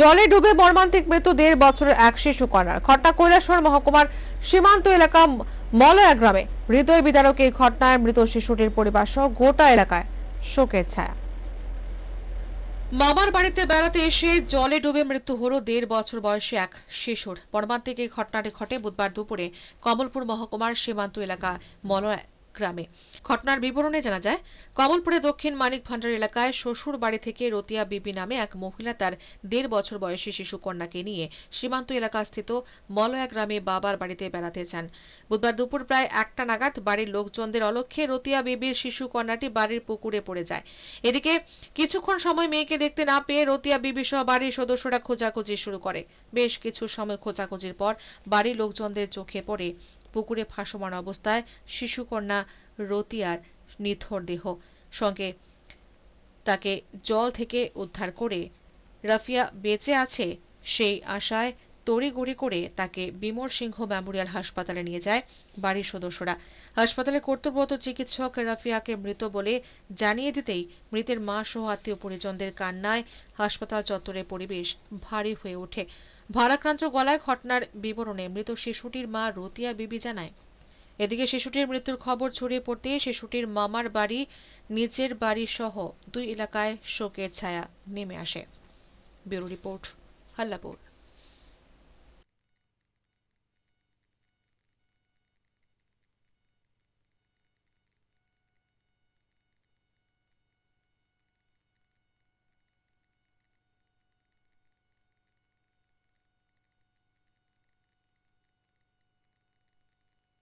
জলে ডুবে মর্মান্তিক মৃত্যু দেড় বছরের এক শিশু কন্যার ঘটনা কৈলাসর মহকুমার সীমান্ত এলাকা মলয়া গ্রামে হৃদয় বিদারক এই ঘটনায় মৃত শিশুটির পরিবার সহ গোটা এলাকায় শোকের ছায়া মামার বাড়িতে বেড়াতে এসে জলে ডুবে মৃত্যু হল দেড় বছর বয়সী এক শিশুর মর্মান্তিক এই ঘটনাটি ঘটে বুধবার দুপুরে কমলপুর মহকুমার সীমান্ত এলাকা মলয়া গ্রামে ঘটনার বিবরণে জানা যায় কমলপুরে দক্ষিণ মানিক ভান্ডার এলাকায় শ্বশুর বাড়ি থেকে রতিয়া বিবি নামে এক মহিলা তার দেড় বছর বয়সী শিশুকন্যাকে নিয়ে সীমান্ত এলাকাস্থিত মলয়া গ্রামে বাবার বাড়িতে বেড়াতে চান বুধবার দুপুর প্রায় একটা নাগাদ বাড়ির লোকজনদের অলক্ষ্যে রতিয়া বিবির শিশুকন্যাটি বাড়ির পুকুরে পড়ে যায় এদিকে কিছুক্ষণ সময় মেয়েকে দেখতে না পেয়ে রতিয়া বিবি সহ বাড়ির সদস্যরা খোঁজাখুঁজি শুরু করে বেশ কিছু সময় খোঁজাখুঁজির পর বাড়ির লোকজনদের চোখে পড়ে পুকুরে ভাসমান অবস্থায় শিশুকন্যা রতিয়ার নিথর দেহ সঙ্গে তাকে জল থেকে উদ্ধার করে রাফিয়া বেঁচে আছে সেই আশায় তড়িগড়ি করে তাকে বিমল সিংহ মেমোরিয়াল হাসপাতালে নিয়ে যায় বাড়ির সদস্যরা হাসপাতালে কর্তব্যরত চিকিৎসক রাফিয়াকে মৃত বলে জানিয়ে দিতেই মৃতের মা সহ আত্মীয় পরিজনদের কান্নায় হাসপাতাল চত্বরের পরিবেশ ভারী হয়ে ওঠে ভারাক্রান্ত গলায় ঘটনার বিবরণে মৃত শিশুটির মা রতিয়া বিবি জানায় এদিকে শিশুটির মৃত্যুর খবর ছড়িয়ে পড়তে শিশুটির মামার বাড়ি নিজের বাড়ি সহ দুই এলাকায় শোকের ছায়া নেমে আসে ব্যুরো রিপোর্ট হাল্লাপুর